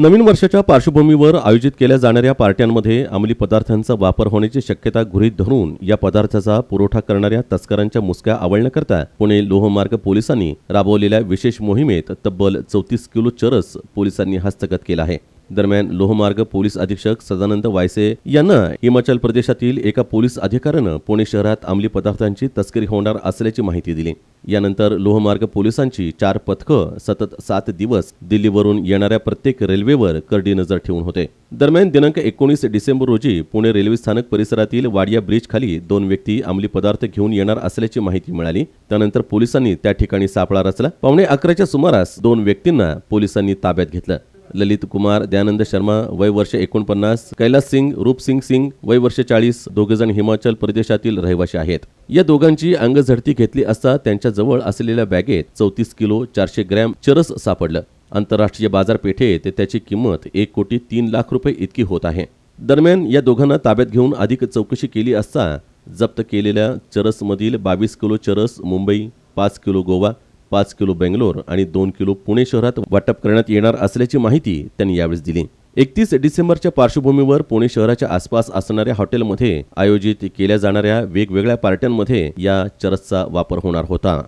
नवीन वर्षाच्या पार्श्वभूमीवर आयोजित केल्या जाणाऱ्या पार्ट्यांमध्ये अंमली पदार्थांचा वापर होण्याची शक्यता गृहीत धरून या पदार्थाचा पुरवठा करणाऱ्या तस्करांच्या मुसक्या आवळण्याकरता पुणे लोहमार्ग पोलिसांनी राबवलेल्या विशेष मोहिमेत तब्बल चौतीस किलो चरस पोलिसांनी हस्तगत केला आहे दरम्यान लोहमार्ग पोलीस अधीक्षक सदानंद वायसे यांना हिमाचल प्रदेशातील एका पोलीस अधिकाऱ्यानं पुणे शहरात अंमली पदार्थांची तस्करी होणार असल्याची माहिती दिली यानंतर लोहमार्ग पोलिसांची चार पथकं सतत सात दिवस दिल्लीवरून येणाऱ्या प्रत्येक रेल्वेवर करडी नजर ठेवून होते दरम्यान दिनांक एकोणीस डिसेंबर रोजी पुणे रेल्वे स्थानक परिसरातील वाडिया ब्रिज खाली दोन व्यक्ती अंमली पदार्थ घेऊन येणार असल्याची माहिती मिळाली त्यानंतर पोलिसांनी त्या ठिकाणी सापळा रचला पावणे अकराच्या सुमारास दोन व्यक्तींना पोलिसांनी ताब्यात घेतलं ललित कुमार दयानंद शर्मा वय वर्ष एकोणपन्नास कैलास सिंग रूप सिंग सिंग वय वर्ष चाळीस दोघेजण हिमाचल प्रदेशातील रहिवाशी आहेत या दोघांची अंगझडती घेतली असता त्यांच्या जवळ असलेल्या बॅगेत चौतीस किलो चारशे ग्रॅम चरस सापडलं आंतरराष्ट्रीय बाजारपेठेत त्याची किंमत एक कोटी तीन लाख रुपये इतकी होत आहे दरम्यान या दोघांना ताब्यात घेऊन अधिक चौकशी केली असता जप्त केलेल्या चरसमधील बावीस किलो चरस मुंबई पाच किलो गोवा पाच किलो बेंगलोर आणि दोन किलो पुणे शहरात वाटप करण्यात येणार असल्याची माहिती त्यांनी यावेळी दिली एकतीस डिसेंबरच्या पार्श्वभूमीवर पुणे शहराच्या आसपास असणाऱ्या हॉटेलमध्ये आयोजित केल्या जाणाऱ्या वेगवेगळ्या पार्ट्यांमध्ये या चरसचा वापर होणार होता